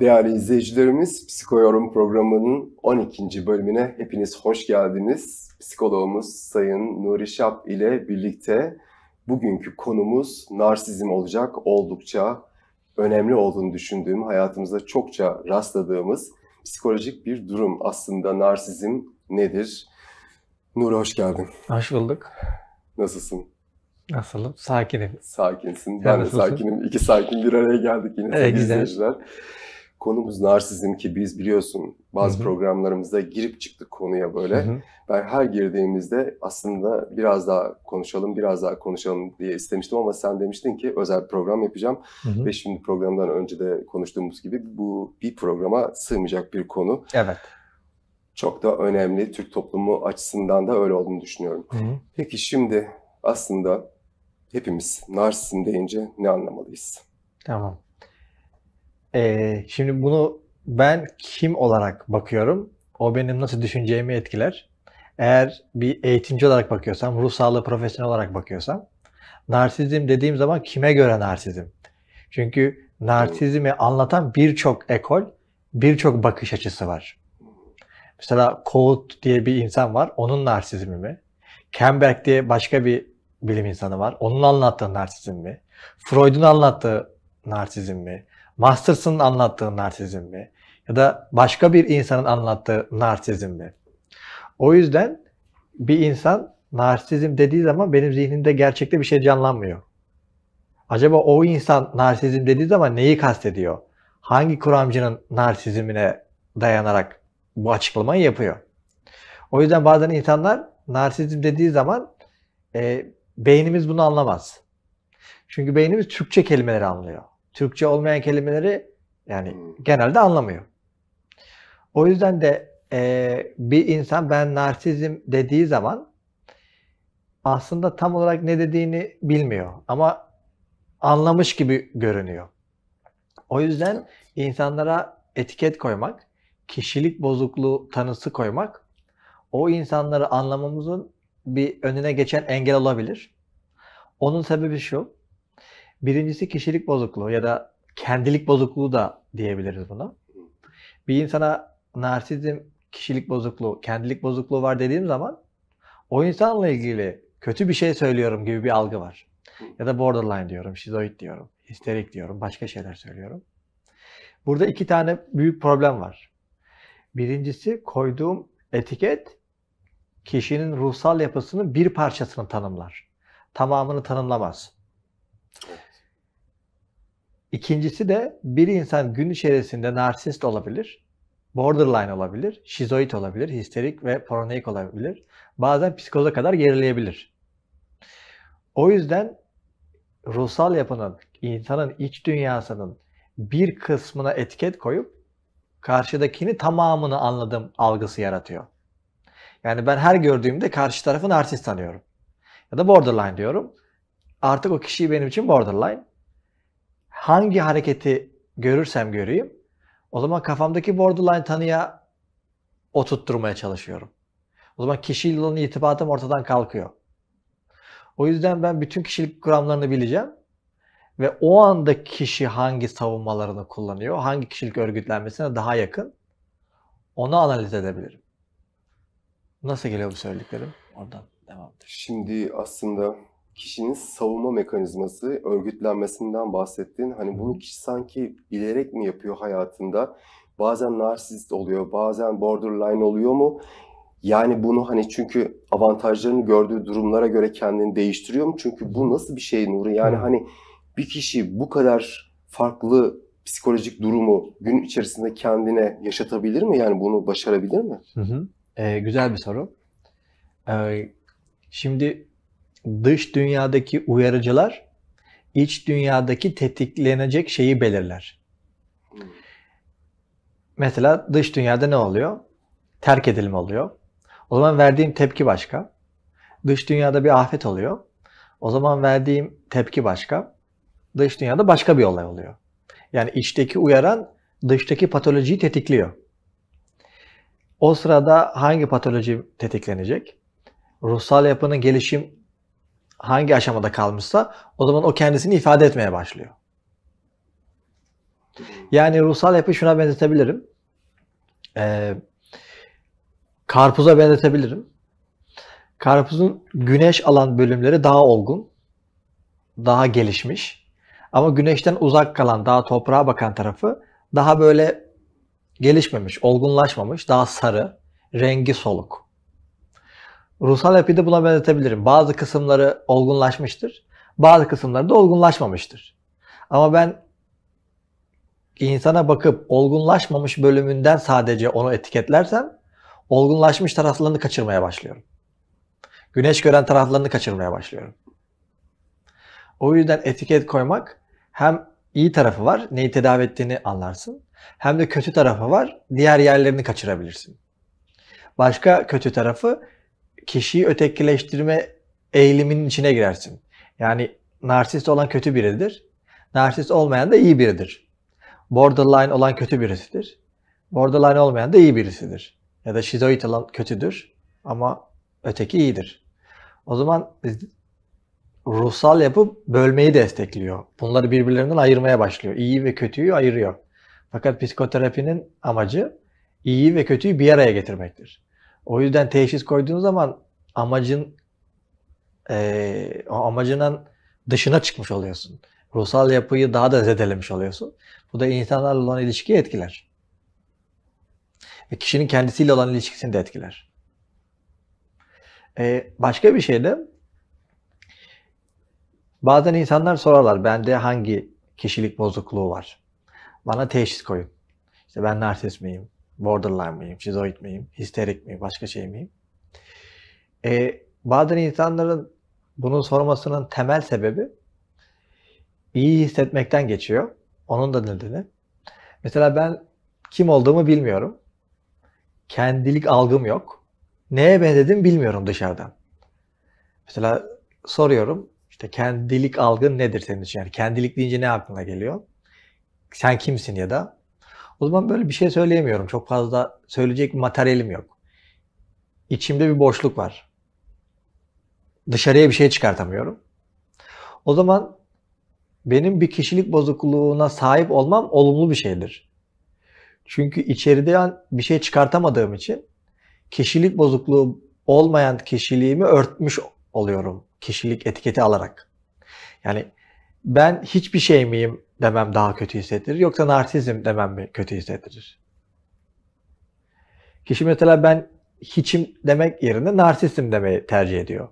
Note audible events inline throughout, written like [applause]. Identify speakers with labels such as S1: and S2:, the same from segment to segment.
S1: Değerli izleyicilerimiz, Psikoyorum programının 12. bölümüne hepiniz hoş geldiniz. Psikoloğumuz Sayın Nuri Şap ile birlikte bugünkü konumuz narsizm olacak. Oldukça önemli olduğunu düşündüğüm, hayatımızda çokça rastladığımız psikolojik bir durum. Aslında narsizm nedir? Nuri hoş geldin. Hoş bulduk. Nasılsın? Nasılım? Sakinim. Sakinsin. Ben, ben de sakinim. İki sakin bir araya geldik yine. Evet, güzel. Izleyiciler. Konumuz narsizm ki biz biliyorsun bazı Hı-hı. programlarımızda girip çıktık konuya böyle. Hı-hı. Ben her girdiğimizde aslında biraz daha konuşalım, biraz daha konuşalım diye istemiştim ama sen demiştin ki özel program yapacağım. Hı-hı. Ve şimdi programdan önce de konuştuğumuz gibi bu bir programa sığmayacak bir konu. Evet çok da önemli. Türk toplumu açısından da öyle olduğunu düşünüyorum. Hı hı. Peki şimdi aslında hepimiz narsizm deyince ne anlamalıyız?
S2: Tamam. Ee, şimdi bunu ben kim olarak bakıyorum? O benim nasıl düşüneceğimi etkiler. Eğer bir eğitimci olarak bakıyorsam, ruh sağlığı profesyonel olarak bakıyorsam, narsizm dediğim zaman kime göre narsizm? Çünkü narsizmi anlatan birçok ekol, birçok bakış açısı var. Mesela Colt diye bir insan var, onun narsizmi mi? Kemberg diye başka bir bilim insanı var, onun anlattığı narsizm mi? Freud'un anlattığı narsizm mi? Masters'ın anlattığı narsizm mi? Ya da başka bir insanın anlattığı narsizm mi? O yüzden bir insan narsizm dediği zaman benim zihnimde gerçekte bir şey canlanmıyor. Acaba o insan narsizm dediği zaman neyi kastediyor? Hangi kuramcının narsizmine dayanarak bu açıklamayı yapıyor? O yüzden bazen insanlar narsizm dediği zaman e, beynimiz bunu anlamaz. Çünkü beynimiz Türkçe kelimeleri anlıyor. Türkçe olmayan kelimeleri yani hmm. genelde anlamıyor. O yüzden de e, bir insan ben narsizm dediği zaman aslında tam olarak ne dediğini bilmiyor ama anlamış gibi görünüyor. O yüzden insanlara etiket koymak, kişilik bozukluğu tanısı koymak o insanları anlamamızın bir önüne geçen engel olabilir. Onun sebebi şu. Birincisi kişilik bozukluğu ya da kendilik bozukluğu da diyebiliriz buna. Bir insana narsizm, kişilik bozukluğu, kendilik bozukluğu var dediğim zaman o insanla ilgili kötü bir şey söylüyorum gibi bir algı var. Ya da borderline diyorum, şizoid diyorum, histerik diyorum, başka şeyler söylüyorum. Burada iki tane büyük problem var. Birincisi koyduğum etiket kişinin ruhsal yapısının bir parçasını tanımlar. Tamamını tanımlamaz. İkincisi de bir insan gün içerisinde narsist olabilir, borderline olabilir, şizoid olabilir, histerik ve paranoyak olabilir. Bazen psikoza kadar gerileyebilir. O yüzden ruhsal yapının, insanın iç dünyasının bir kısmına etiket koyup karşıdakini tamamını anladım algısı yaratıyor. Yani ben her gördüğümde karşı tarafı narsist sanıyorum. Ya da borderline diyorum. Artık o kişi benim için borderline hangi hareketi görürsem göreyim o zaman kafamdaki borderline tanıya oturtturmaya çalışıyorum. O zaman kişiyle olan itibatım ortadan kalkıyor. O yüzden ben bütün kişilik kuramlarını bileceğim ve o anda kişi hangi savunmalarını kullanıyor, hangi kişilik örgütlenmesine daha yakın onu analiz edebilirim. Nasıl geliyor bu söylediklerim?
S1: Oradan devam. Şimdi aslında kişinin savunma mekanizması, örgütlenmesinden bahsettin. Hani bunu kişi sanki bilerek mi yapıyor hayatında? Bazen narsist oluyor, bazen borderline oluyor mu? Yani bunu hani çünkü avantajlarını gördüğü durumlara göre kendini değiştiriyor mu? Çünkü bu nasıl bir şey Nuri? Yani hani bir kişi bu kadar farklı psikolojik durumu gün içerisinde kendine yaşatabilir mi? Yani bunu başarabilir mi? Hı hı. Ee, güzel bir
S2: soru. Ee, şimdi dış dünyadaki uyarıcılar iç dünyadaki tetiklenecek şeyi belirler. Mesela dış dünyada ne oluyor? Terk edilme oluyor. O zaman verdiğim tepki başka. Dış dünyada bir afet oluyor. O zaman verdiğim tepki başka. Dış dünyada başka bir olay oluyor. Yani içteki uyaran dıştaki patolojiyi tetikliyor. O sırada hangi patoloji tetiklenecek? Ruhsal yapının gelişim hangi aşamada kalmışsa o zaman o kendisini ifade etmeye başlıyor. Yani ruhsal yapı şuna benzetebilirim. Ee, karpuza benzetebilirim. Karpuzun güneş alan bölümleri daha olgun, daha gelişmiş. Ama güneşten uzak kalan, daha toprağa bakan tarafı daha böyle gelişmemiş, olgunlaşmamış, daha sarı, rengi soluk ruhsal yapıyı da buna benzetebilirim. Bazı kısımları olgunlaşmıştır. Bazı kısımları da olgunlaşmamıştır. Ama ben insana bakıp olgunlaşmamış bölümünden sadece onu etiketlersem olgunlaşmış taraflarını kaçırmaya başlıyorum. Güneş gören taraflarını kaçırmaya başlıyorum. O yüzden etiket koymak hem iyi tarafı var, neyi tedavi ettiğini anlarsın. Hem de kötü tarafı var, diğer yerlerini kaçırabilirsin. Başka kötü tarafı kişiyi ötekileştirme eğiliminin içine girersin. Yani narsist olan kötü biridir. Narsist olmayan da iyi biridir. Borderline olan kötü birisidir. Borderline olmayan da iyi birisidir. Ya da şizoid olan kötüdür ama öteki iyidir. O zaman ruhsal yapı bölmeyi destekliyor. Bunları birbirlerinden ayırmaya başlıyor. İyi ve kötüyü ayırıyor. Fakat psikoterapinin amacı iyi ve kötüyü bir araya getirmektir. O yüzden teşhis koyduğun zaman amacın e, o amacının dışına çıkmış oluyorsun. Ruhsal yapıyı daha da zedelemiş oluyorsun. Bu da insanlarla olan ilişkiyi etkiler. Ve kişinin kendisiyle olan ilişkisini de etkiler. E, başka bir şey de bazen insanlar sorarlar bende hangi kişilik bozukluğu var? Bana teşhis koyun. İşte ben narsist miyim? Borderline miyim, şizoid miyim, histerik miyim, başka şey miyim? E, bazen insanların bunu sormasının temel sebebi iyi hissetmekten geçiyor. Onun da nedeni. Mesela ben kim olduğumu bilmiyorum. Kendilik algım yok. Neye benzedim bilmiyorum dışarıdan. Mesela soruyorum işte kendilik algın nedir senin için? Yani kendilik deyince ne aklına geliyor? Sen kimsin ya da o zaman böyle bir şey söyleyemiyorum. Çok fazla söyleyecek bir materyalim yok. İçimde bir boşluk var. Dışarıya bir şey çıkartamıyorum. O zaman benim bir kişilik bozukluğuna sahip olmam olumlu bir şeydir. Çünkü içeriden bir şey çıkartamadığım için kişilik bozukluğu olmayan kişiliğimi örtmüş oluyorum kişilik etiketi alarak. Yani ben hiçbir şey miyim demem daha kötü hissettirir yoksa narsizm demem mi kötü hissettirir? Kişi mesela ben hiçim demek yerine narsistim demeyi tercih ediyor.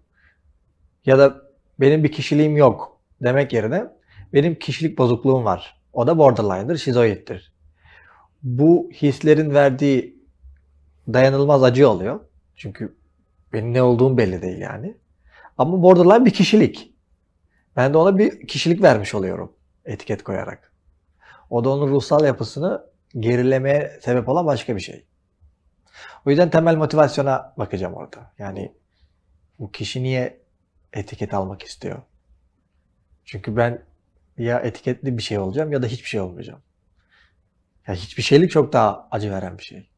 S2: Ya da benim bir kişiliğim yok demek yerine benim kişilik bozukluğum var. O da borderline'dır, şizoiddir. Bu hislerin verdiği dayanılmaz acı oluyor. Çünkü benim ne olduğum belli değil yani. Ama borderline bir kişilik. Ben de ona bir kişilik vermiş oluyorum etiket koyarak. O da onun ruhsal yapısını gerilemeye sebep olan başka bir şey. O yüzden temel motivasyona bakacağım orada. Yani bu kişi niye etiket almak istiyor? Çünkü ben ya etiketli bir şey olacağım ya da hiçbir şey olmayacağım. Ya hiçbir şeylik çok daha acı veren bir şey.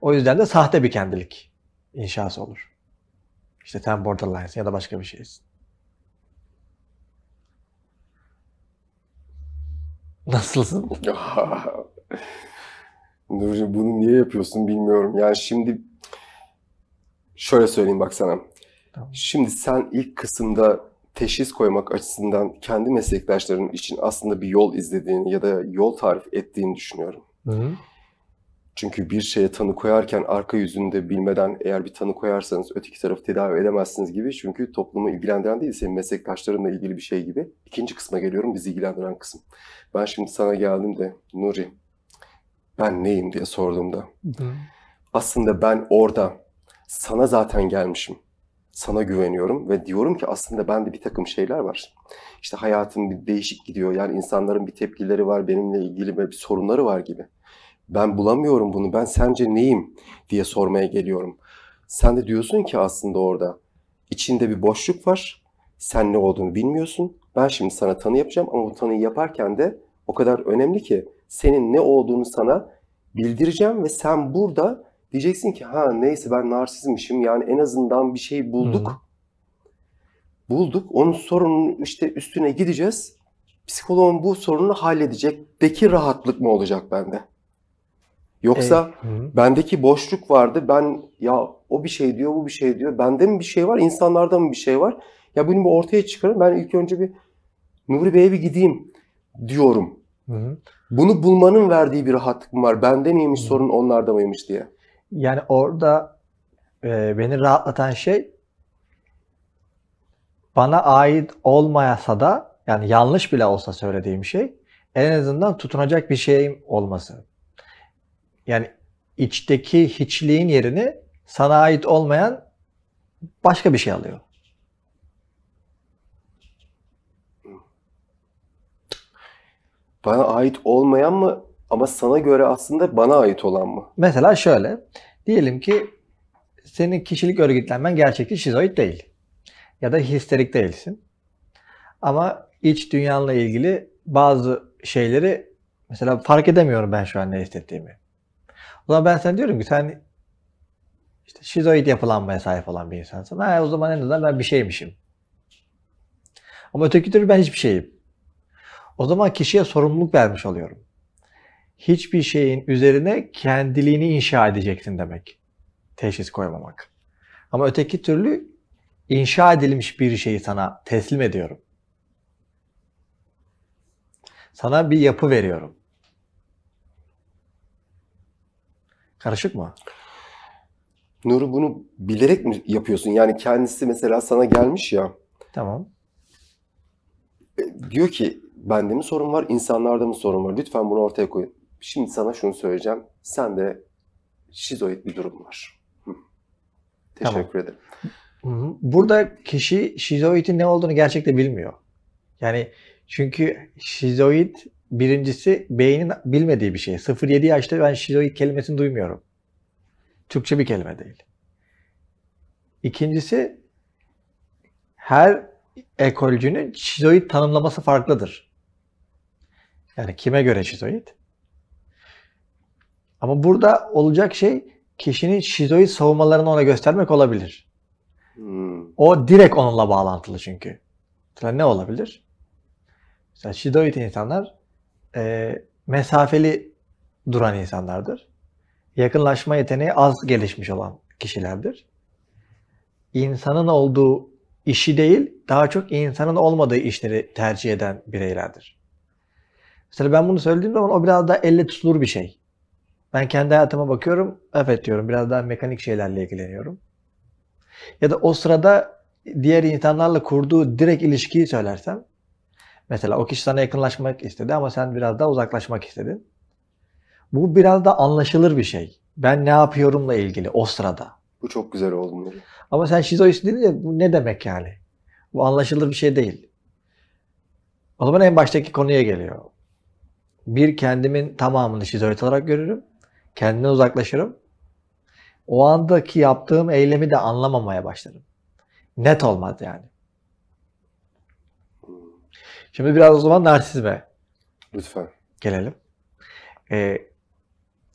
S2: O yüzden de sahte bir kendilik inşası olur. İşte sen borderline ya da başka bir şeysin.
S1: Nasılsın? [laughs] Nurcuğum bunu niye yapıyorsun bilmiyorum. Yani şimdi şöyle söyleyeyim bak sana. Tamam. Şimdi sen ilk kısımda teşhis koymak açısından kendi meslektaşların için aslında bir yol izlediğini ya da yol tarif ettiğini düşünüyorum. Hı hı. Çünkü bir şeye tanı koyarken arka yüzünde bilmeden eğer bir tanı koyarsanız öteki tarafı tedavi edemezsiniz gibi. Çünkü toplumu ilgilendiren değil senin meslektaşlarınla ilgili bir şey gibi. İkinci kısma geliyorum bizi ilgilendiren kısım. Ben şimdi sana geldim de, Nuri ben neyim diye sorduğumda. Hı. Aslında ben orada sana zaten gelmişim. Sana güveniyorum ve diyorum ki aslında bende bir takım şeyler var. İşte hayatım bir değişik gidiyor. Yani insanların bir tepkileri var, benimle ilgili bir sorunları var gibi ben bulamıyorum bunu, ben sence neyim diye sormaya geliyorum. Sen de diyorsun ki aslında orada içinde bir boşluk var, sen ne olduğunu bilmiyorsun. Ben şimdi sana tanı yapacağım ama bu tanıyı yaparken de o kadar önemli ki senin ne olduğunu sana bildireceğim ve sen burada diyeceksin ki ha neyse ben narsizmişim yani en azından bir şey bulduk. Hmm. Bulduk. Onun sorunun işte üstüne gideceğiz. Psikoloğun bu sorunu halledecek. Deki rahatlık mı olacak bende? Yoksa e, bendeki boşluk vardı. Ben ya o bir şey diyor, bu bir şey diyor. Bende mi bir şey var, insanlarda mı bir şey var? Ya bunu bir ortaya çıkarın. Ben ilk önce bir Nuri Bey'e bir gideyim diyorum. hı. Bunu bulmanın verdiği bir rahatlık mı var? Bende neymiş hı. sorun, onlarda mıymış diye.
S2: Yani orada e, beni rahatlatan şey
S1: bana ait
S2: olmayasa da yani yanlış bile olsa söylediğim şey en azından tutunacak bir şeyim olması yani içteki hiçliğin yerini sana ait olmayan başka bir şey alıyor.
S1: Bana ait olmayan mı ama sana göre aslında bana ait olan mı?
S2: Mesela şöyle. Diyelim ki senin kişilik örgütlenmen gerçekçi şizoid değil. Ya da histerik değilsin. Ama iç dünyanla ilgili bazı şeyleri mesela fark edemiyorum ben şu an ne hissettiğimi. O zaman ben sana diyorum ki sen işte şizoid yapılanmaya sahip olan bir insansın. Ha, o zaman en azından ben bir şeymişim. Ama öteki türlü ben hiçbir şeyim. O zaman kişiye sorumluluk vermiş oluyorum. Hiçbir şeyin üzerine kendiliğini inşa edeceksin demek. Teşhis koymamak. Ama öteki türlü inşa edilmiş bir şeyi sana teslim ediyorum. Sana bir yapı veriyorum. Karışık mı?
S1: Nuri bunu bilerek mi yapıyorsun? Yani kendisi mesela sana gelmiş ya. Tamam. E, diyor ki bende mi sorun var, insanlarda mı sorun var? Lütfen bunu ortaya koyun. Şimdi sana şunu söyleyeceğim. Sen de şizoid bir durum var. Teşekkür tamam. ederim.
S2: Burada kişi şizoidin ne olduğunu gerçekten bilmiyor. Yani çünkü şizoid Birincisi beynin bilmediği bir şey. 0-7 yaşta ben şizoid kelimesini duymuyorum. Türkçe bir kelime değil. İkincisi her ekolcünün şizoid tanımlaması farklıdır. Yani kime göre şizoid? Ama burada olacak şey kişinin şizoid savunmalarını ona göstermek olabilir. Hmm. O direkt onunla bağlantılı çünkü. Mesela ne olabilir? Mesela şizoid insanlar e, mesafeli duran insanlardır. Yakınlaşma yeteneği az gelişmiş olan kişilerdir. İnsanın olduğu işi değil, daha çok insanın olmadığı işleri tercih eden bireylerdir. Mesela ben bunu söylediğim zaman o biraz daha elle tutulur bir şey. Ben kendi hayatıma bakıyorum, evet diyorum biraz daha mekanik şeylerle ilgileniyorum. Ya da o sırada diğer insanlarla kurduğu direkt ilişkiyi söylersem Mesela o kişi sana yakınlaşmak istedi ama sen biraz daha uzaklaşmak istedin. Bu biraz da anlaşılır bir şey. Ben ne yapıyorumla ilgili o sırada. Bu çok güzel oldu. Ama sen şizoist deyince bu ne demek yani? Bu anlaşılır bir şey değil. O zaman en baştaki konuya geliyor. Bir kendimin tamamını şizoid olarak görürüm. Kendimden uzaklaşırım. O andaki yaptığım eylemi de anlamamaya başlarım. Net olmaz yani. Şimdi biraz o zaman narsizme. Lütfen. Gelelim. Ee,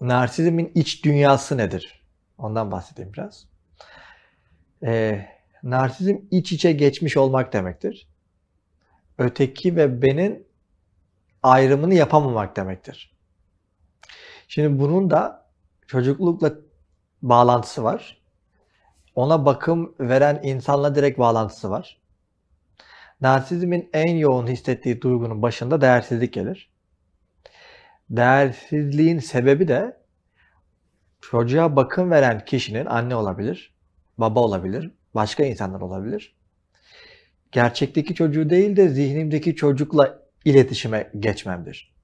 S2: narsizmin iç dünyası nedir? Ondan bahsedeyim biraz. Ee, narsizm iç içe geçmiş olmak demektir. Öteki ve benin ayrımını yapamamak demektir. Şimdi bunun da çocuklukla bağlantısı var. Ona bakım veren insanla direkt bağlantısı var narsizmin en yoğun hissettiği duygunun başında değersizlik gelir. Değersizliğin sebebi de çocuğa bakım veren kişinin anne olabilir, baba olabilir, başka insanlar olabilir. Gerçekteki çocuğu değil de zihnimdeki çocukla iletişime geçmemdir.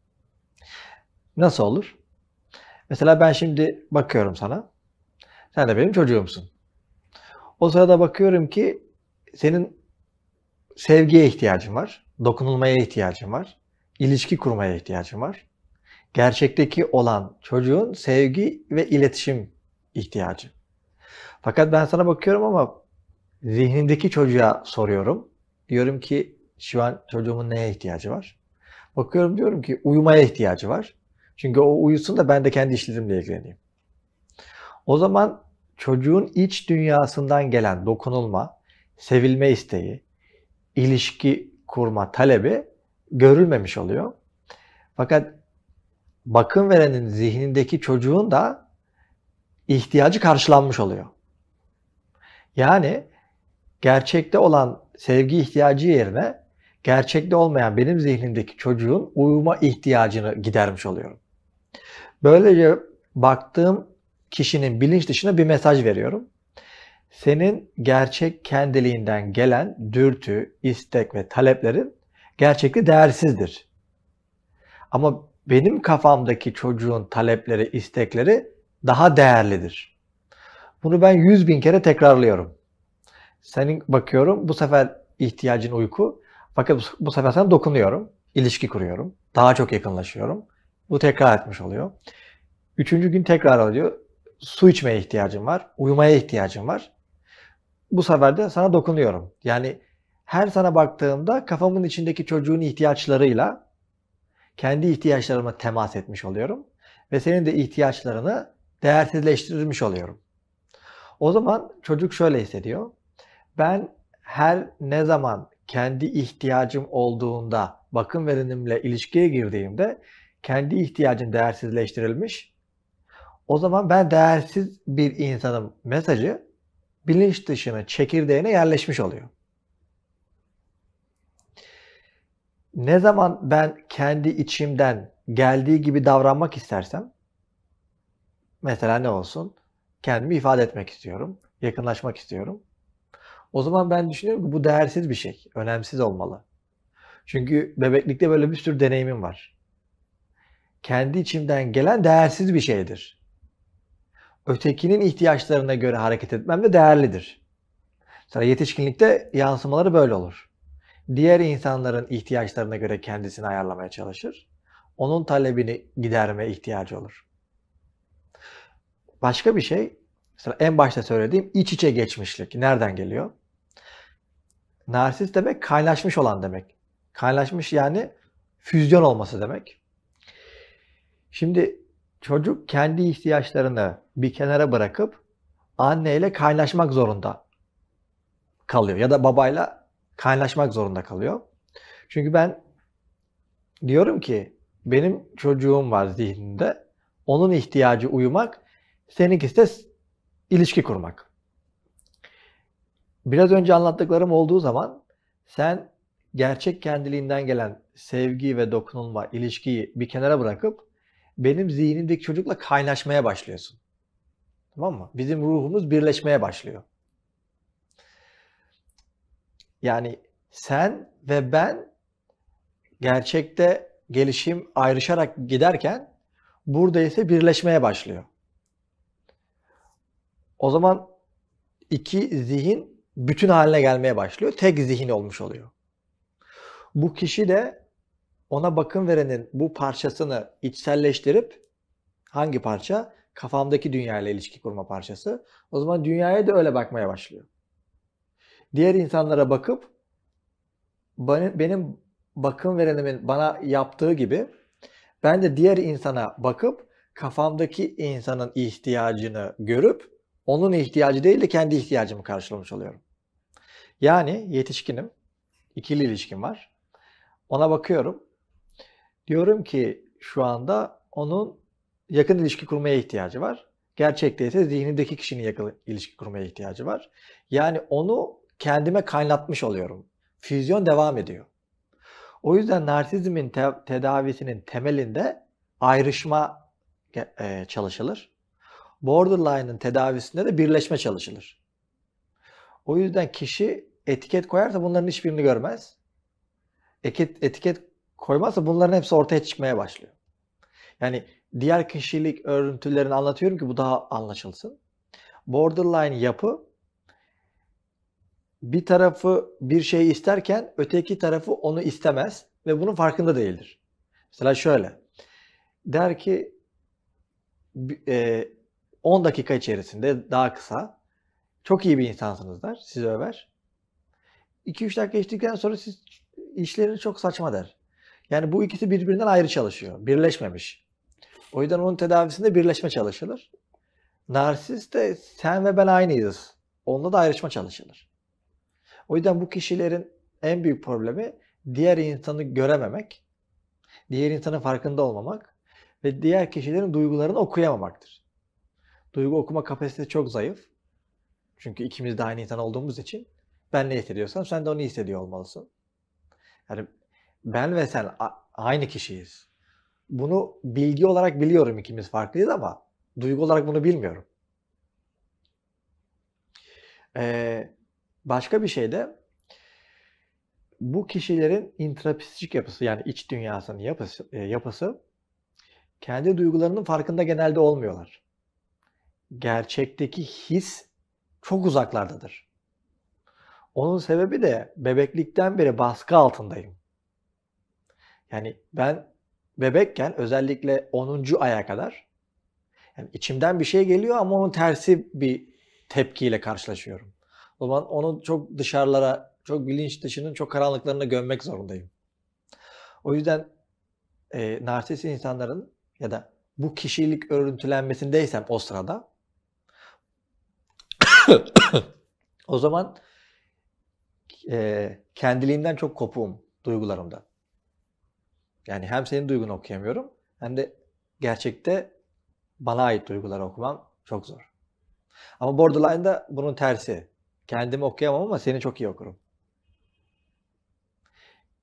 S2: Nasıl olur? Mesela ben şimdi bakıyorum sana. Sen de benim çocuğumsun. O sırada bakıyorum ki senin sevgiye ihtiyacım var, dokunulmaya ihtiyacım var, ilişki kurmaya ihtiyacım var. Gerçekteki olan çocuğun sevgi ve iletişim ihtiyacı. Fakat ben sana bakıyorum ama zihnindeki çocuğa soruyorum. Diyorum ki şu an çocuğumun neye ihtiyacı var? Bakıyorum diyorum ki uyumaya ihtiyacı var. Çünkü o uyusun da ben de kendi işlerimle ilgileneyim. O zaman çocuğun iç dünyasından gelen dokunulma, sevilme isteği, ilişki kurma talebi görülmemiş oluyor. Fakat bakım verenin zihnindeki çocuğun da ihtiyacı karşılanmış oluyor. Yani gerçekte olan sevgi ihtiyacı yerine gerçekte olmayan benim zihnimdeki çocuğun uyuma ihtiyacını gidermiş oluyorum. Böylece baktığım kişinin bilinç dışına bir mesaj veriyorum senin gerçek kendiliğinden gelen dürtü, istek ve taleplerin gerçekte değersizdir. Ama benim kafamdaki çocuğun talepleri, istekleri daha değerlidir. Bunu ben yüz bin kere tekrarlıyorum. Senin bakıyorum bu sefer ihtiyacın uyku. Fakat bu sefer sana dokunuyorum. ilişki kuruyorum. Daha çok yakınlaşıyorum. Bu tekrar etmiş oluyor. Üçüncü gün tekrar oluyor. Su içmeye ihtiyacım var. Uyumaya ihtiyacım var bu sefer de sana dokunuyorum. Yani her sana baktığımda kafamın içindeki çocuğun ihtiyaçlarıyla kendi ihtiyaçlarıma temas etmiş oluyorum ve senin de ihtiyaçlarını değersizleştirmiş oluyorum. O zaman çocuk şöyle hissediyor. Ben her ne zaman kendi ihtiyacım olduğunda bakım verenimle ilişkiye girdiğimde kendi ihtiyacım değersizleştirilmiş. O zaman ben değersiz bir insanım mesajı bilinç dışına, çekirdeğine yerleşmiş oluyor. Ne zaman ben kendi içimden geldiği gibi davranmak istersem mesela ne olsun? Kendimi ifade etmek istiyorum, yakınlaşmak istiyorum. O zaman ben düşünüyorum ki bu değersiz bir şey, önemsiz olmalı. Çünkü bebeklikte böyle bir sürü deneyimim var. Kendi içimden gelen değersiz bir şeydir ötekinin ihtiyaçlarına göre hareket etmem de değerlidir. Mesela yetişkinlikte yansımaları böyle olur. Diğer insanların ihtiyaçlarına göre kendisini ayarlamaya çalışır. Onun talebini giderme ihtiyacı olur. Başka bir şey, mesela en başta söylediğim iç içe geçmişlik. Nereden geliyor? Narsist demek kaynaşmış olan demek. Kaynaşmış yani füzyon olması demek. Şimdi çocuk kendi ihtiyaçlarını bir kenara bırakıp anneyle kaynaşmak zorunda kalıyor ya da babayla kaynaşmak zorunda kalıyor. Çünkü ben diyorum ki benim çocuğum var zihninde. Onun ihtiyacı uyumak, seninkisi de ilişki kurmak. Biraz önce anlattıklarım olduğu zaman sen gerçek kendiliğinden gelen sevgi ve dokunulma, ilişkiyi bir kenara bırakıp benim zihnimdeki çocukla kaynaşmaya başlıyorsun. Tamam mı? Bizim ruhumuz birleşmeye başlıyor. Yani sen ve ben gerçekte gelişim ayrışarak giderken burada ise birleşmeye başlıyor. O zaman iki zihin bütün haline gelmeye başlıyor. Tek zihin olmuş oluyor. Bu kişi de ona bakım verenin bu parçasını içselleştirip hangi parça? kafamdaki dünyayla ilişki kurma parçası. O zaman dünyaya da öyle bakmaya başlıyor. Diğer insanlara bakıp benim bakım verenimin bana yaptığı gibi ben de diğer insana bakıp kafamdaki insanın ihtiyacını görüp onun ihtiyacı değil de kendi ihtiyacımı karşılamış oluyorum. Yani yetişkinim, ikili ilişkim var. Ona bakıyorum. Diyorum ki şu anda onun yakın ilişki kurmaya ihtiyacı var. Gerçekte ise zihnindeki kişinin yakın ilişki kurmaya ihtiyacı var. Yani onu kendime kaynatmış oluyorum. Füzyon devam ediyor. O yüzden narsizmin te- tedavisinin temelinde ayrışma e, çalışılır. Borderline'ın tedavisinde de birleşme çalışılır. O yüzden kişi etiket koyarsa bunların hiçbirini görmez. etiket koymazsa bunların hepsi ortaya çıkmaya başlıyor. Yani diğer kişilik örüntülerini anlatıyorum ki bu daha anlaşılsın. Borderline yapı bir tarafı bir şey isterken öteki tarafı onu istemez ve bunun farkında değildir. Mesela şöyle der ki 10 e, dakika içerisinde daha kısa çok iyi bir insansınız der sizi över. 2-3 dakika geçtikten sonra siz işlerini çok saçma der. Yani bu ikisi birbirinden ayrı çalışıyor. Birleşmemiş. O yüzden onun tedavisinde birleşme çalışılır. Narsist de sen ve ben aynıyız. Onunla da ayrışma çalışılır. O yüzden bu kişilerin en büyük problemi diğer insanı görememek, diğer insanın farkında olmamak ve diğer kişilerin duygularını okuyamamaktır. Duygu okuma kapasitesi çok zayıf. Çünkü ikimiz de aynı insan olduğumuz için ben ne hissediyorsam sen de onu hissediyor olmalısın. Yani ben ve sen aynı kişiyiz bunu bilgi olarak biliyorum ikimiz farklıyız ama duygu olarak bunu bilmiyorum. Ee, başka bir şey de bu kişilerin intrapsişik yapısı yani iç dünyasının yapısı, e, yapısı kendi duygularının farkında genelde olmuyorlar. Gerçekteki his çok uzaklardadır. Onun sebebi de bebeklikten beri baskı altındayım. Yani ben bebekken özellikle 10. aya kadar yani içimden bir şey geliyor ama onun tersi bir tepkiyle karşılaşıyorum. O zaman onu çok dışarılara, çok bilinç dışının çok karanlıklarına gömmek zorundayım. O yüzden e, narsist insanların ya da bu kişilik örüntülenmesindeysem o sırada [coughs] o zaman e, kendiliğimden çok kopuğum duygularımda. Yani hem senin duygunu okuyamıyorum hem de gerçekte bana ait duyguları okumam çok zor. Ama borderline'da bunun tersi. Kendimi okuyamam ama seni çok iyi okurum.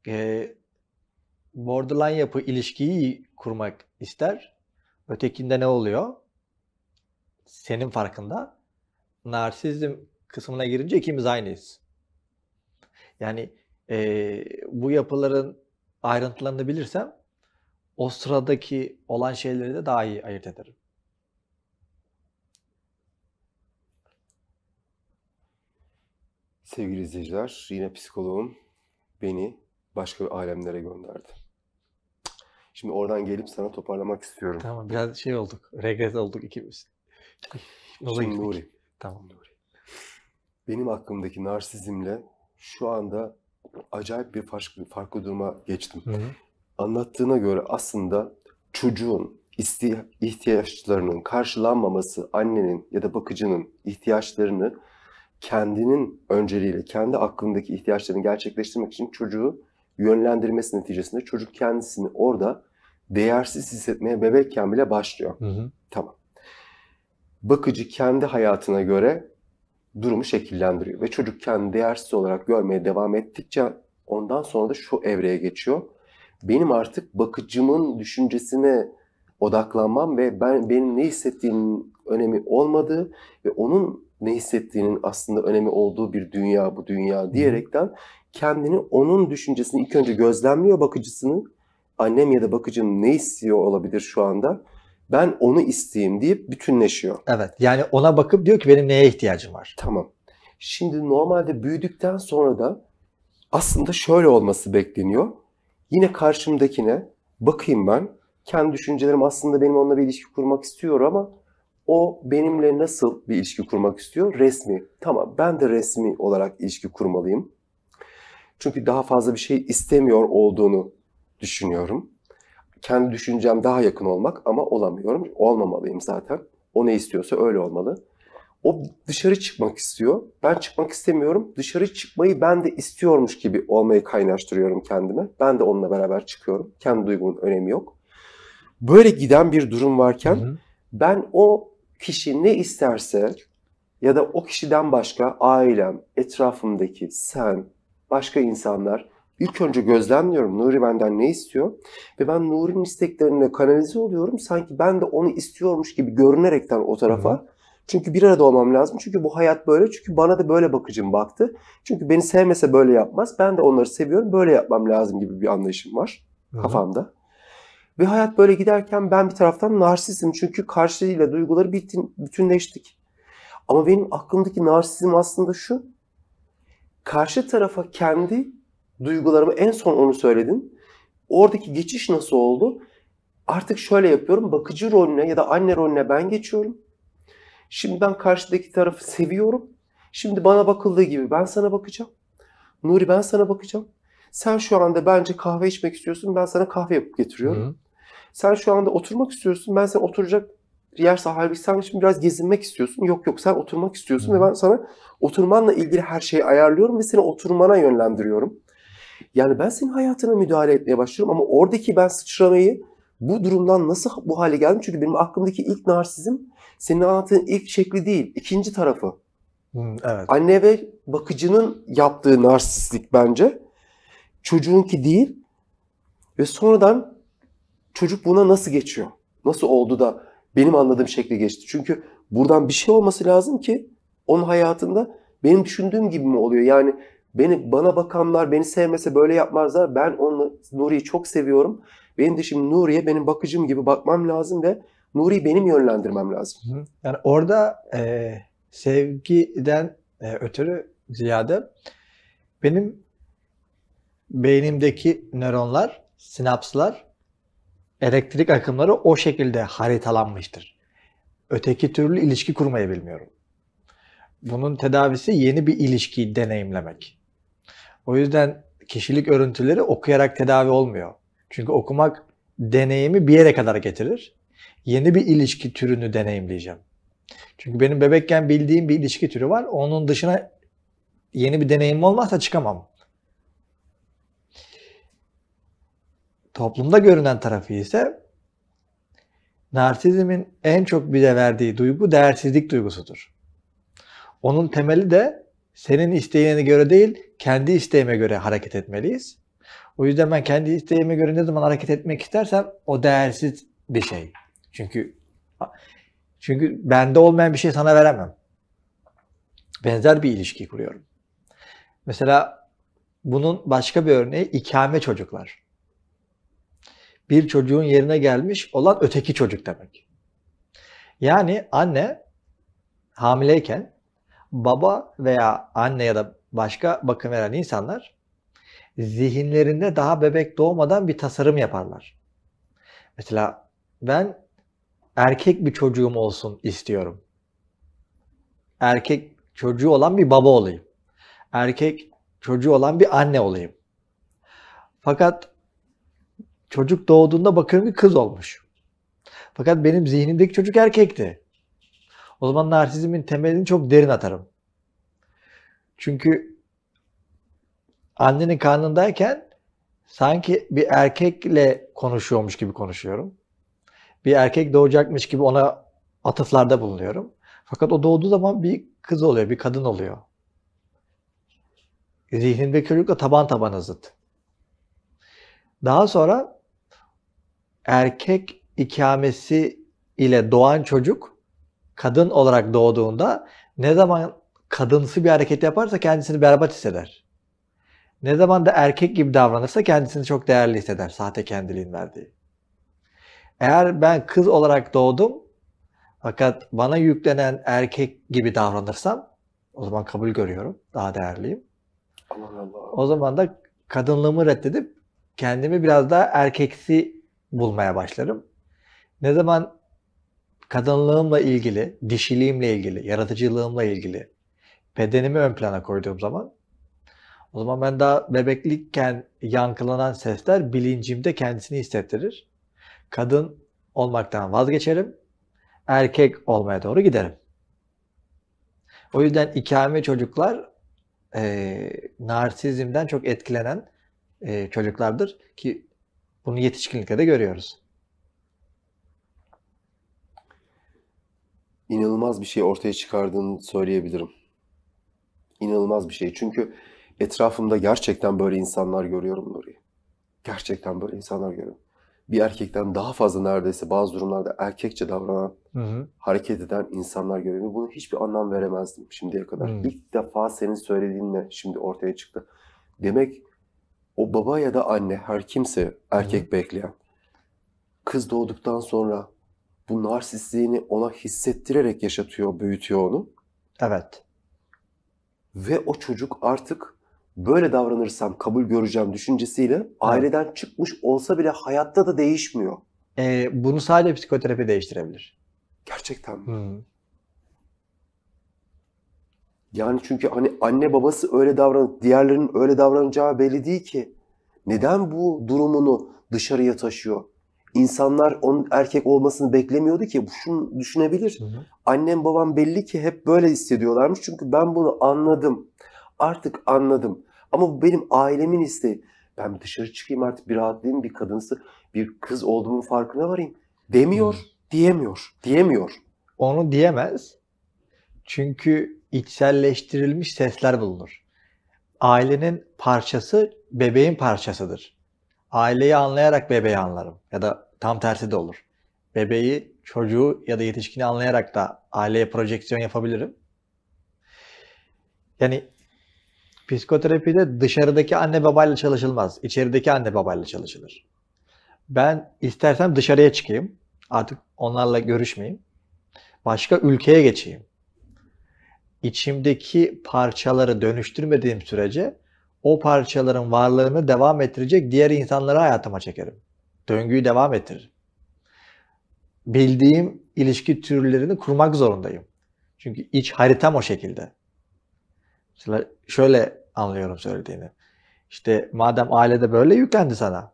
S2: Ee, borderline yapı ilişkiyi kurmak ister. Ötekinde ne oluyor? Senin farkında. Narsizm kısmına girince ikimiz aynıyız. Yani e, bu yapıların ayrıntılarını bilirsem o sıradaki olan şeyleri de daha iyi ayırt ederim.
S1: Sevgili izleyiciler, yine psikoloğum beni başka bir alemlere gönderdi. Şimdi oradan gelip sana toparlamak istiyorum. Tamam,
S2: biraz şey olduk, regres olduk ikimiz. [laughs] Şimdi Nuri.
S1: Tamam Nuri. Benim aklımdaki narsizmle şu anda acayip bir farklı, farklı duruma geçtim. Hı hı. Anlattığına göre aslında çocuğun ihtiyaçlarının karşılanmaması annenin ya da bakıcının ihtiyaçlarını kendinin önceliğiyle, kendi aklındaki ihtiyaçlarını gerçekleştirmek için çocuğu yönlendirmesi neticesinde çocuk kendisini orada değersiz hissetmeye bebekken bile başlıyor. Hı hı. Tamam. Bakıcı kendi hayatına göre durumu şekillendiriyor. Ve çocuk kendini değersiz olarak görmeye devam ettikçe ondan sonra da şu evreye geçiyor. Benim artık bakıcımın düşüncesine odaklanmam ve ben benim ne hissettiğinin önemi olmadığı ve onun ne hissettiğinin aslında önemi olduğu bir dünya bu dünya diyerekten kendini onun düşüncesini ilk önce gözlemliyor bakıcısını. Annem ya da bakıcım ne istiyor olabilir şu anda? ben onu isteyeyim deyip bütünleşiyor. Evet yani ona bakıp diyor ki benim neye ihtiyacım var. Tamam. Şimdi normalde büyüdükten sonra da aslında şöyle olması bekleniyor. Yine karşımdakine bakayım ben. Kendi düşüncelerim aslında benim onunla bir ilişki kurmak istiyor ama o benimle nasıl bir ilişki kurmak istiyor? Resmi. Tamam ben de resmi olarak ilişki kurmalıyım. Çünkü daha fazla bir şey istemiyor olduğunu düşünüyorum kendi düşüncem daha yakın olmak ama olamıyorum. Olmamalıyım zaten. O ne istiyorsa öyle olmalı. O dışarı çıkmak istiyor. Ben çıkmak istemiyorum. Dışarı çıkmayı ben de istiyormuş gibi olmayı kaynaştırıyorum kendime. Ben de onunla beraber çıkıyorum. Kendi duygumun önemi yok. Böyle giden bir durum varken hı hı. ben o kişi ne isterse ya da o kişiden başka ailem, etrafımdaki sen, başka insanlar İlk önce gözlemliyorum Nuri benden ne istiyor ve ben Nuri'nin isteklerine kanalize oluyorum. Sanki ben de onu istiyormuş gibi görünerekten o tarafa. Hı-hı. Çünkü bir arada olmam lazım. Çünkü bu hayat böyle. Çünkü bana da böyle bakıcım baktı. Çünkü beni sevmese böyle yapmaz. Ben de onları seviyorum. Böyle yapmam lazım gibi bir anlayışım var Hı-hı. kafamda. Ve hayat böyle giderken ben bir taraftan narsizim. Çünkü karşıyla duyguları bitin, bütünleştik. Ama benim aklımdaki narsizm aslında şu. Karşı tarafa kendi duygularımı en son onu söyledin. Oradaki geçiş nasıl oldu? Artık şöyle yapıyorum. Bakıcı rolüne ya da anne rolüne ben geçiyorum. Şimdi ben karşıdaki tarafı seviyorum. Şimdi bana bakıldığı gibi ben sana bakacağım. Nuri ben sana bakacağım. Sen şu anda bence kahve içmek istiyorsun. Ben sana kahve yapıp getiriyorum. Hı. Sen şu anda oturmak istiyorsun. Ben sana oturacak yer sahibi sen şimdi biraz gezinmek istiyorsun. Yok yok sen oturmak istiyorsun Hı. ve ben sana oturmanla ilgili her şeyi ayarlıyorum ve seni oturmana yönlendiriyorum. Yani ben senin hayatına müdahale etmeye başlıyorum ama oradaki ben sıçramayı bu durumdan nasıl bu hale geldim? Çünkü benim aklımdaki ilk narsizm senin anlattığın ilk şekli değil, ikinci tarafı. evet. Anne ve bakıcının yaptığı narsistlik bence. Çocuğunki değil. Ve sonradan çocuk buna nasıl geçiyor? Nasıl oldu da benim anladığım şekle geçti? Çünkü buradan bir şey olması lazım ki onun hayatında benim düşündüğüm gibi mi oluyor? Yani Beni bana bakanlar beni sevmese böyle yapmazlar. Ben onu Nuri'yi çok seviyorum. Benim de şimdi Nuri'ye benim bakıcım gibi bakmam lazım ve Nuri'yi benim yönlendirmem lazım.
S2: Yani orada e, sevgiden e, ötürü
S1: ziyade
S2: benim beynimdeki nöronlar, sinapslar, elektrik akımları o şekilde haritalanmıştır. Öteki türlü ilişki kurmayı bilmiyorum. Bunun tedavisi yeni bir ilişki deneyimlemek. O yüzden kişilik örüntüleri okuyarak tedavi olmuyor. Çünkü okumak deneyimi bir yere kadar getirir. Yeni bir ilişki türünü deneyimleyeceğim. Çünkü benim bebekken bildiğim bir ilişki türü var. Onun dışına yeni bir deneyim olmazsa çıkamam. Toplumda görünen tarafı ise narsizmin en çok bize verdiği duygu değersizlik duygusudur. Onun temeli de senin isteğine göre değil, kendi isteğime göre hareket etmeliyiz. O yüzden ben kendi isteğime göre ne zaman hareket etmek istersem o değersiz bir şey. Çünkü çünkü bende olmayan bir şey sana veremem. Benzer bir ilişki kuruyorum. Mesela bunun başka bir örneği ikame çocuklar. Bir çocuğun yerine gelmiş olan öteki çocuk demek. Yani anne hamileyken baba veya anne ya da başka bakım veren insanlar zihinlerinde daha bebek doğmadan bir tasarım yaparlar. Mesela ben erkek bir çocuğum olsun istiyorum. Erkek çocuğu olan bir baba olayım. Erkek çocuğu olan bir anne olayım. Fakat çocuk doğduğunda bakıyorum ki kız olmuş. Fakat benim zihnimdeki çocuk erkekti. O zaman narsizmin temelini çok derin atarım. Çünkü annenin karnındayken sanki bir erkekle konuşuyormuş gibi konuşuyorum. Bir erkek doğacakmış gibi ona atıflarda bulunuyorum. Fakat o doğduğu zaman bir kız oluyor, bir kadın oluyor. Zihnindeki çocukla taban taban zıt. Daha sonra erkek ikamesi ile doğan çocuk kadın olarak doğduğunda ne zaman kadınsı bir hareket yaparsa kendisini berbat hisseder. Ne zaman da erkek gibi davranırsa kendisini çok değerli hisseder sahte kendiliğin verdiği. Eğer ben kız olarak doğdum fakat bana yüklenen erkek gibi davranırsam o zaman kabul görüyorum. Daha değerliyim.
S1: Allah Allah. O
S2: zaman da kadınlığımı reddedip kendimi biraz daha erkeksi bulmaya başlarım. Ne zaman kadınlığımla ilgili, dişiliğimle ilgili, yaratıcılığımla ilgili bedenimi ön plana koyduğum zaman o zaman ben daha bebeklikken yankılanan sesler bilincimde kendisini hissettirir. Kadın olmaktan vazgeçerim, erkek olmaya doğru giderim. O yüzden ikame çocuklar e, narsizmden çok etkilenen e, çocuklardır ki bunu yetişkinlikte de görüyoruz.
S1: inanılmaz bir şey ortaya çıkardığını söyleyebilirim. İnanılmaz bir şey. Çünkü etrafımda gerçekten böyle insanlar görüyorum Nuri. Gerçekten böyle insanlar görüyorum. Bir erkekten daha fazla neredeyse bazı durumlarda erkekçe davranan, hı hı. hareket eden insanlar görüyorum. Bunu hiçbir anlam veremezdim şimdiye kadar. Hı. İlk defa senin söylediğinle şimdi ortaya çıktı. Demek o baba ya da anne her kimse erkek hı. bekleyen kız doğduktan sonra bu narsistliğini ona hissettirerek yaşatıyor, büyütüyor onu. Evet. Ve o çocuk artık böyle davranırsam kabul göreceğim düşüncesiyle evet. aileden çıkmış olsa bile hayatta da değişmiyor.
S2: Ee, bunu sadece psikoterapi
S1: değiştirebilir. Gerçekten mi? Hmm. Yani çünkü hani anne babası öyle davranıp diğerlerinin öyle davranacağı belli değil ki. Neden bu durumunu dışarıya taşıyor? İnsanlar onun erkek olmasını beklemiyordu ki. Şunu düşünebilir. Hı hı. Annem babam belli ki hep böyle hissediyorlarmış. Çünkü ben bunu anladım. Artık anladım. Ama bu benim ailemin isteği. Ben dışarı çıkayım artık bir rahatlayayım. Bir kadınsı bir kız olduğumun farkına varayım. Demiyor. Hı. Diyemiyor. Diyemiyor. Onu diyemez. Çünkü
S2: içselleştirilmiş sesler bulunur. Ailenin parçası bebeğin parçasıdır aileyi anlayarak bebeği anlarım. Ya da tam tersi de olur. Bebeği, çocuğu ya da yetişkini anlayarak da aileye projeksiyon yapabilirim. Yani psikoterapide dışarıdaki anne babayla çalışılmaz. İçerideki anne babayla çalışılır. Ben istersem dışarıya çıkayım. Artık onlarla görüşmeyeyim. Başka ülkeye geçeyim. İçimdeki parçaları dönüştürmediğim sürece o parçaların varlığını devam ettirecek diğer insanları hayatıma çekerim. Döngüyü devam ettiririm. Bildiğim ilişki türlerini kurmak zorundayım. Çünkü iç haritam o şekilde. Mesela şöyle anlıyorum söylediğini. İşte madem ailede böyle yüklendi sana.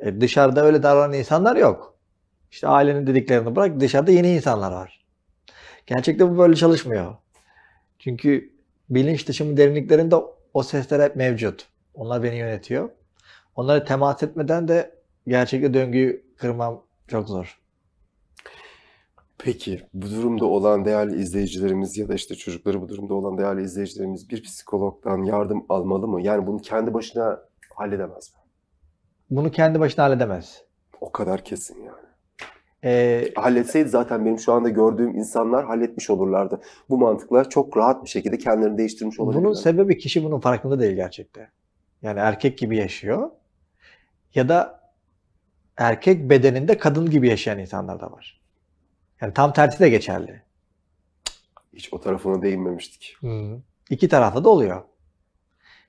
S2: E, dışarıda öyle davranan insanlar yok. İşte ailenin dediklerini bırak dışarıda yeni insanlar var. Gerçekte bu böyle çalışmıyor. Çünkü bilinç dışımı derinliklerinde o sesler hep mevcut. Onlar beni yönetiyor. Onları temas etmeden de gerçekte döngüyü kırmam
S1: çok zor. Peki bu durumda olan değerli izleyicilerimiz ya da işte çocukları bu durumda olan değerli izleyicilerimiz bir psikologdan yardım almalı mı? Yani bunu kendi başına halledemez mi?
S2: Bunu kendi başına halledemez.
S1: O kadar kesin yani. Ee, Halletseydi zaten benim şu anda gördüğüm insanlar halletmiş olurlardı. Bu mantıklar çok rahat bir şekilde kendilerini değiştirmiş olabilirler. Bunun
S2: sebebi kişi bunun farkında değil gerçekten. Yani erkek gibi yaşıyor ya da erkek bedeninde kadın gibi yaşayan insanlar da var. Yani tam tersi de geçerli. Hiç o tarafına değinmemiştik. Hmm. İki tarafta da oluyor.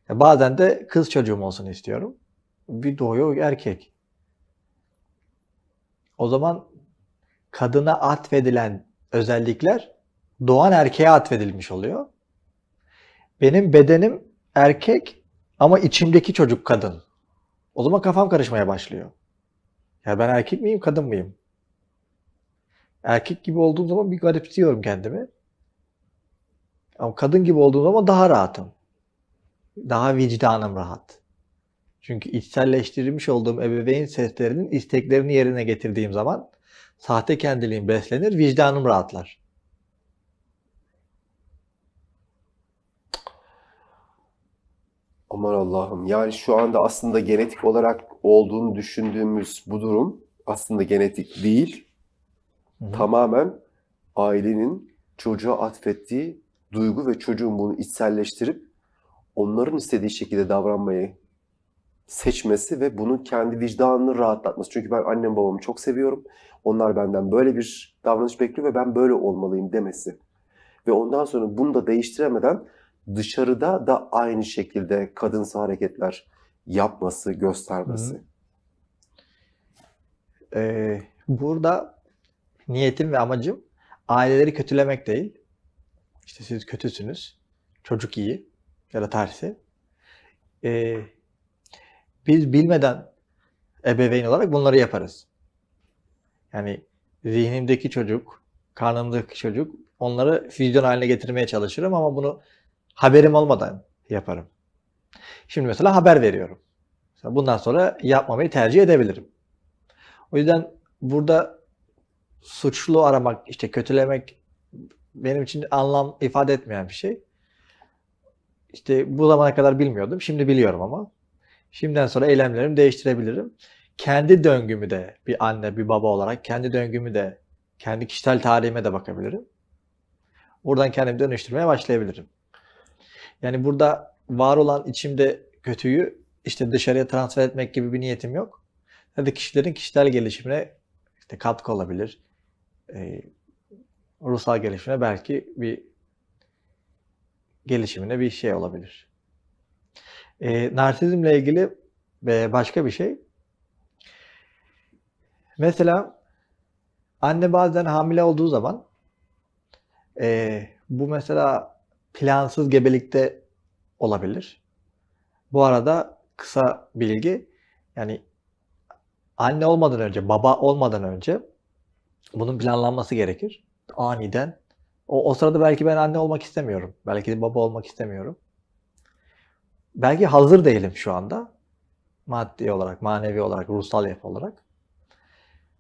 S2: Ya bazen de kız çocuğum olsun istiyorum. Bir doğuyor erkek. O zaman kadına atfedilen özellikler doğan erkeğe atfedilmiş oluyor. Benim bedenim erkek ama içimdeki çocuk kadın. O zaman kafam karışmaya başlıyor. Ya ben erkek miyim, kadın mıyım? Erkek gibi olduğum zaman bir garipsiyorum kendimi. Ama kadın gibi olduğum zaman daha rahatım. Daha vicdanım rahat. Çünkü içselleştirilmiş olduğum ebeveyn seslerinin isteklerini yerine getirdiğim zaman sahte kendiliğin beslenir, vicdanım rahatlar.
S1: Aman Allah'ım. Yani şu anda aslında genetik olarak olduğunu düşündüğümüz bu durum aslında genetik değil. Hı-hı. Tamamen ailenin çocuğa atfettiği duygu ve çocuğun bunu içselleştirip onların istediği şekilde davranmayı seçmesi ve bunu kendi vicdanını rahatlatması. Çünkü ben annem babamı çok seviyorum. Onlar benden böyle bir davranış bekliyor ve ben böyle olmalıyım demesi. Ve ondan sonra bunu da değiştiremeden dışarıda da aynı şekilde kadınsı hareketler yapması, göstermesi. Hı. Ee, burada
S2: niyetim ve amacım aileleri kötülemek değil. İşte siz kötüsünüz, çocuk iyi ya da tersi. Ee, biz bilmeden ebeveyn olarak bunları yaparız. Yani zihnimdeki çocuk, karnımdaki çocuk onları füzyon haline getirmeye çalışırım ama bunu haberim olmadan yaparım. Şimdi mesela haber veriyorum. Mesela bundan sonra yapmamayı tercih edebilirim. O yüzden burada suçlu aramak, işte kötülemek benim için anlam ifade etmeyen bir şey. İşte bu zamana kadar bilmiyordum. Şimdi biliyorum ama. Şimdiden sonra eylemlerimi değiştirebilirim. Kendi döngümü de bir anne, bir baba olarak kendi döngümü de, kendi kişisel tarihime de bakabilirim. Oradan kendimi dönüştürmeye başlayabilirim. Yani burada var olan içimde kötüyü işte dışarıya transfer etmek gibi bir niyetim yok. Ya da kişilerin kişisel gelişimine işte katkı olabilir. E, ruhsal gelişimine belki bir gelişimine bir şey olabilir. E, narsizmle ilgili e, başka bir şey. Mesela anne bazen hamile olduğu zaman e, bu mesela plansız gebelikte olabilir. Bu arada kısa bilgi yani anne olmadan önce, baba olmadan önce bunun planlanması gerekir. Aniden. O, o sırada belki ben anne olmak istemiyorum. Belki de baba olmak istemiyorum belki hazır değilim şu anda. Maddi olarak, manevi olarak, ruhsal yapı olarak.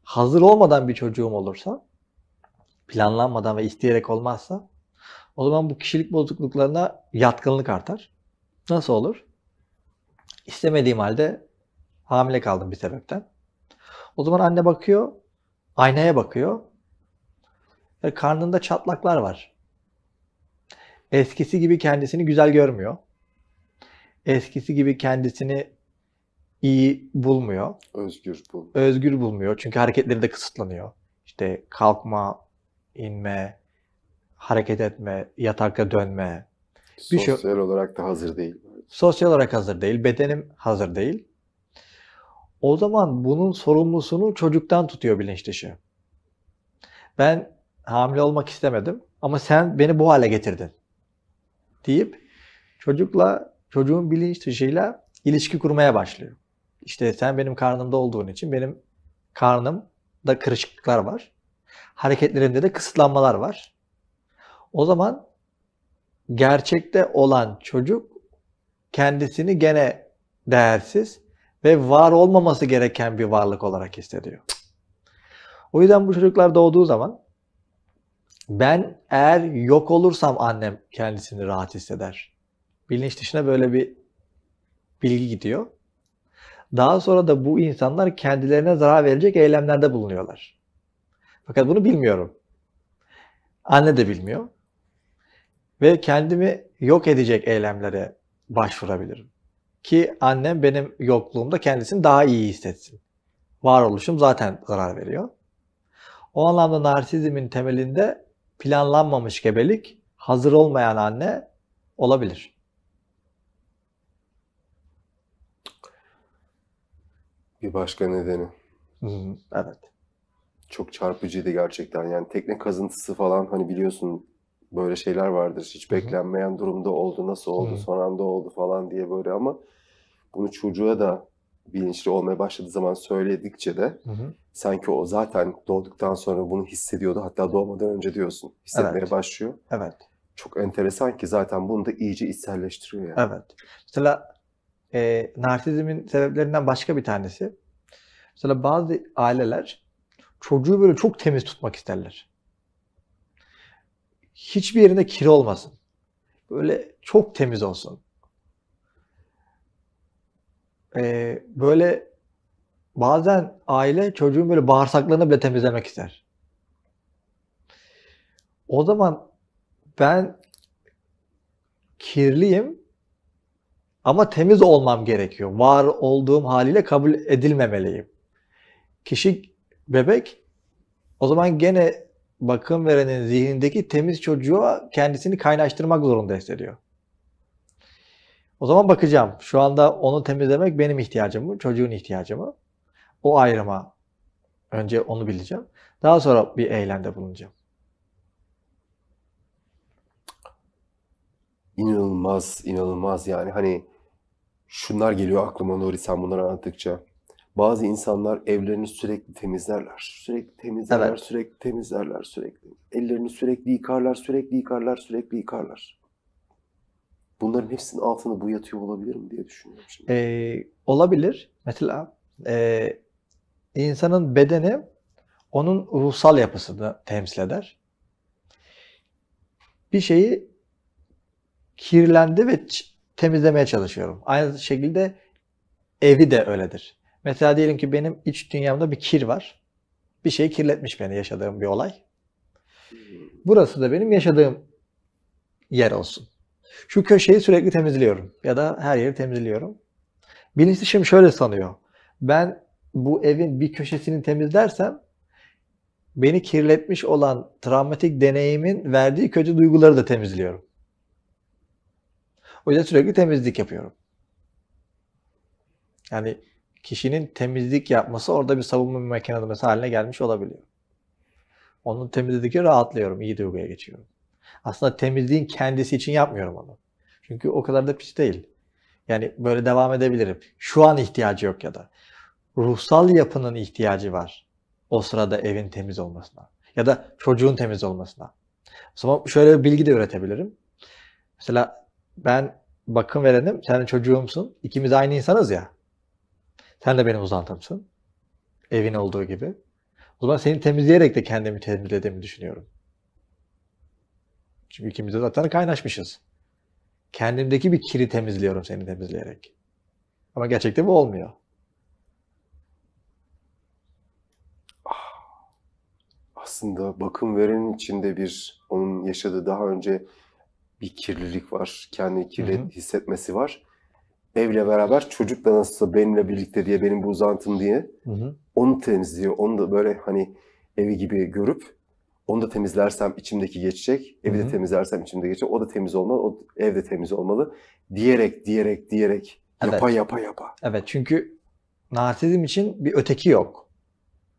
S2: Hazır olmadan bir çocuğum olursa, planlanmadan ve isteyerek olmazsa o zaman bu kişilik bozukluklarına yatkınlık artar. Nasıl olur? İstemediğim halde hamile kaldım bir sebepten. O zaman anne bakıyor, aynaya bakıyor. Ve karnında çatlaklar var. Eskisi gibi kendisini güzel görmüyor eskisi gibi kendisini iyi bulmuyor. Özgür bul. Özgür bulmuyor. Çünkü hareketleri de kısıtlanıyor. İşte kalkma, inme, hareket etme, yatakta dönme.
S1: Şey- Sosyal şey, olarak da hazır değil.
S2: Sosyal olarak hazır değil. Bedenim hazır değil. O zaman bunun sorumlusunu çocuktan tutuyor bilinç dışı. Ben hamile olmak istemedim ama sen beni bu hale getirdin deyip çocukla çocuğun bilinç dışıyla ilişki kurmaya başlıyor. İşte sen benim karnımda olduğun için benim karnımda kırışıklıklar var. hareketlerinde de kısıtlanmalar var. O zaman gerçekte olan çocuk kendisini gene değersiz ve var olmaması gereken bir varlık olarak hissediyor. O yüzden bu çocuklar doğduğu zaman ben eğer yok olursam annem kendisini rahat hisseder. Bilinç dışına böyle bir bilgi gidiyor. Daha sonra da bu insanlar kendilerine zarar verecek eylemlerde bulunuyorlar. Fakat bunu bilmiyorum. Anne de bilmiyor. Ve kendimi yok edecek eylemlere başvurabilirim. Ki annem benim yokluğumda kendisini daha iyi hissetsin. Varoluşum zaten zarar veriyor. O anlamda narsizmin temelinde planlanmamış gebelik hazır olmayan anne
S1: olabilir. Bir başka nedeni. Evet. Çok çarpıcıydı gerçekten. Yani tekne kazıntısı falan hani biliyorsun böyle şeyler vardır. Hiç beklenmeyen durumda oldu, nasıl oldu, son anda oldu falan diye böyle ama bunu çocuğa da bilinçli olmaya başladığı zaman söyledikçe de sanki o zaten doğduktan sonra bunu hissediyordu. Hatta doğmadan önce diyorsun. Hissetmeye Evet. başlıyor. Evet. Çok enteresan ki zaten bunu da iyice içselleştiriyor yani.
S2: Evet. Mesela e, narsizmin sebeplerinden başka bir tanesi. Mesela bazı aileler çocuğu böyle çok temiz tutmak isterler. Hiçbir yerinde kir olmasın. Böyle çok temiz olsun. Ee, böyle bazen aile çocuğun böyle bağırsaklarını bile temizlemek ister. O zaman ben kirliyim ama temiz olmam gerekiyor. Var olduğum haliyle kabul edilmemeliyim. Kişi bebek o zaman gene bakım verenin zihnindeki temiz çocuğa kendisini kaynaştırmak zorunda hissediyor. O zaman bakacağım. Şu anda onu temizlemek benim ihtiyacım mı? Çocuğun ihtiyacı mı? O ayrıma önce onu bileceğim. Daha sonra bir eylemde bulunacağım.
S1: İnanılmaz, inanılmaz yani hani şunlar geliyor aklıma Nuri sen bunları anlattıkça. Bazı insanlar evlerini sürekli temizlerler. Sürekli temizlerler, evet. sürekli temizlerler, sürekli. Ellerini sürekli yıkarlar, sürekli yıkarlar, sürekli yıkarlar. Bunların hepsinin altında bu yatıyor olabilir mi diye düşünüyorum
S2: şimdi. Ee, olabilir. Mesela e, insanın bedeni onun ruhsal yapısını temsil eder. Bir şeyi kirlendi ve temizlemeye çalışıyorum. Aynı şekilde evi de öyledir. Mesela diyelim ki benim iç dünyamda bir kir var. Bir şey kirletmiş beni yaşadığım bir olay. Burası da benim yaşadığım yer olsun. Şu köşeyi sürekli temizliyorum ya da her yeri temizliyorum. Bilinçli şimdi şöyle sanıyor. Ben bu evin bir köşesini temizlersem beni kirletmiş olan travmatik deneyimin verdiği kötü duyguları da temizliyorum. O yüzden sürekli temizlik yapıyorum. Yani kişinin temizlik yapması orada bir savunma mekanizması haline gelmiş olabiliyor. Onun temizledikçe rahatlıyorum, iyi duyguya geçiyorum. Aslında temizliğin kendisi için yapmıyorum onu. Çünkü o kadar da pis değil. Yani böyle devam edebilirim. Şu an ihtiyacı yok ya da. Ruhsal yapının ihtiyacı var. O sırada evin temiz olmasına. Ya da çocuğun temiz olmasına. O zaman şöyle bir bilgi de üretebilirim. Mesela ben bakım verenim, sen de çocuğumsun. İkimiz aynı insanız ya. Sen de benim uzantımsın. Evin olduğu gibi. O zaman seni temizleyerek de kendimi temizlediğimi düşünüyorum. Çünkü ikimiz de zaten kaynaşmışız. Kendimdeki bir kiri temizliyorum seni temizleyerek. Ama gerçekte bu olmuyor.
S1: Ah, aslında bakım verenin içinde bir onun yaşadığı daha önce bir kirlilik var. kendi kirli Hı-hı. hissetmesi var. Evle beraber çocuk da nasılsa benimle birlikte diye, benim bu uzantım diye Hı-hı. onu temizliyor. Onu da böyle hani evi gibi görüp onu da temizlersem içimdeki geçecek. Evi Hı-hı. de temizlersem içimde geçecek. O da temiz olmalı, o ev de temiz olmalı. Diyerek, diyerek, diyerek. Evet. Yapa, yapa, yapa.
S2: Evet çünkü narsizm için bir öteki yok.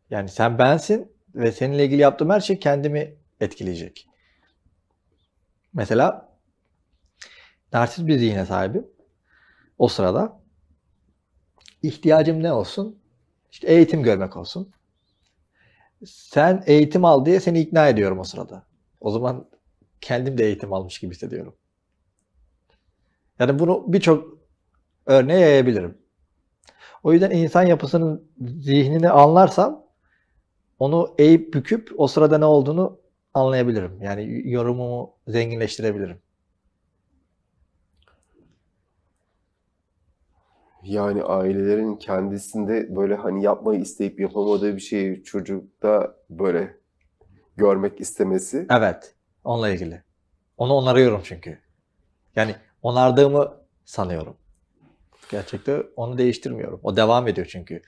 S2: Yani sen bensin ve seninle ilgili yaptığım her şey kendimi etkileyecek. Mesela dersiz bir zihne sahibim. O sırada ihtiyacım ne olsun? İşte eğitim görmek olsun. Sen eğitim al diye seni ikna ediyorum o sırada. O zaman kendim de eğitim almış gibi hissediyorum. Yani bunu birçok örneğe yayabilirim. O yüzden insan yapısının zihnini anlarsam onu eğip büküp o sırada ne olduğunu anlayabilirim. Yani yorumumu zenginleştirebilirim.
S1: Yani ailelerin kendisinde böyle hani yapmayı isteyip yapamadığı bir şeyi çocukta böyle görmek istemesi. Evet.
S2: Onunla ilgili. Onu onarıyorum çünkü. Yani onardığımı sanıyorum. Gerçekte onu değiştirmiyorum. O devam ediyor çünkü.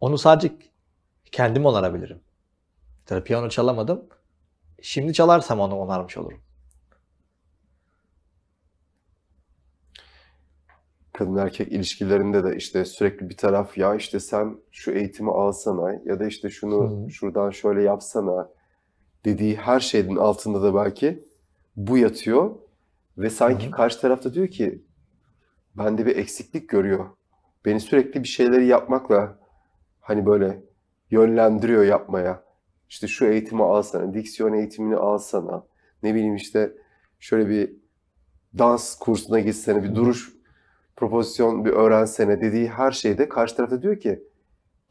S2: Onu sadece kendim onarabilirim. Mesela piyano çalamadım. Şimdi çalarsam onu onarmış olurum.
S1: kadın erkek ilişkilerinde de işte sürekli bir taraf ya işte sen şu eğitimi alsana ya da işte şunu Hı. şuradan şöyle yapsana dediği her şeyin altında da belki bu yatıyor ve sanki Hı. karşı tarafta diyor ki bende bir eksiklik görüyor. Beni sürekli bir şeyleri yapmakla hani böyle yönlendiriyor yapmaya. İşte şu eğitimi alsana, diksiyon eğitimini alsana. Ne bileyim işte şöyle bir dans kursuna gitsene, bir duruş propozisyon bir öğrensene dediği her şeyde karşı tarafta diyor ki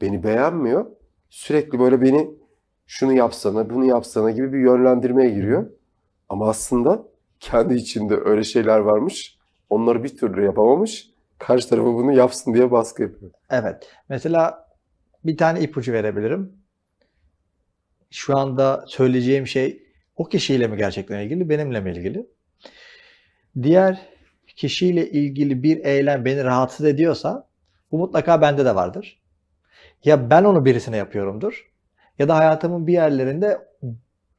S1: beni beğenmiyor. Sürekli böyle beni şunu yapsana, bunu yapsana gibi bir yönlendirmeye giriyor. Ama aslında kendi içinde öyle şeyler varmış. Onları bir türlü yapamamış. Karşı tarafı bunu yapsın diye baskı yapıyor.
S2: Evet. Mesela bir tane ipucu verebilirim. Şu anda söyleyeceğim şey o kişiyle mi gerçekten ilgili, benimle mi ilgili? Diğer kişiyle ilgili bir eylem beni rahatsız ediyorsa bu mutlaka bende de vardır. Ya ben onu birisine yapıyorumdur ya da hayatımın bir yerlerinde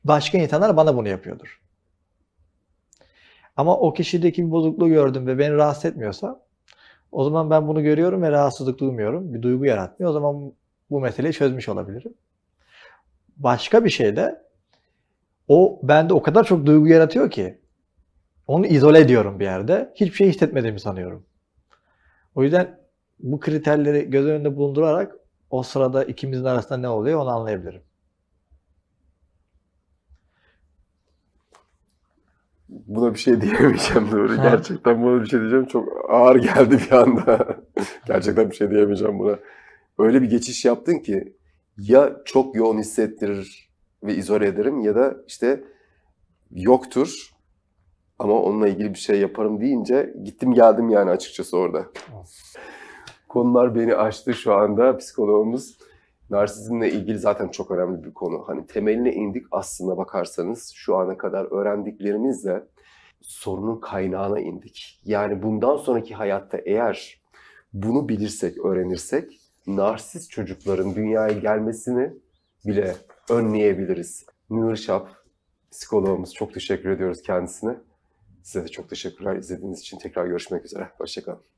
S2: başka insanlar bana bunu yapıyordur. Ama o kişideki bir bozukluğu gördüm ve beni rahatsız etmiyorsa o zaman ben bunu görüyorum ve rahatsızlık duymuyorum. Bir duygu yaratmıyor. O zaman bu meseleyi çözmüş olabilirim. Başka bir şey de o bende o kadar çok duygu yaratıyor ki onu izole ediyorum bir yerde. Hiçbir şey hissetmediğimi sanıyorum. O yüzden bu kriterleri göz önünde bulundurarak o sırada ikimizin arasında ne oluyor onu anlayabilirim.
S1: Buna bir şey diyemeyeceğim doğru. Gerçekten buna bir şey diyeceğim. Çok ağır geldi bir anda. [laughs] Gerçekten bir şey diyemeyeceğim buna. Öyle bir geçiş yaptın ki ya çok yoğun hissettirir ve izole ederim ya da işte yoktur ama onunla ilgili bir şey yaparım deyince gittim geldim yani açıkçası orada. Konular beni açtı şu anda psikologumuz. Narsizmle ilgili zaten çok önemli bir konu. Hani temeline indik aslında bakarsanız şu ana kadar öğrendiklerimizle sorunun kaynağına indik. Yani bundan sonraki hayatta eğer bunu bilirsek, öğrenirsek narsiz çocukların dünyaya gelmesini bile önleyebiliriz. Nur Şap psikologumuz çok teşekkür ediyoruz kendisine. Size de çok teşekkürler izlediğiniz için. Tekrar görüşmek üzere. Hoşçakalın.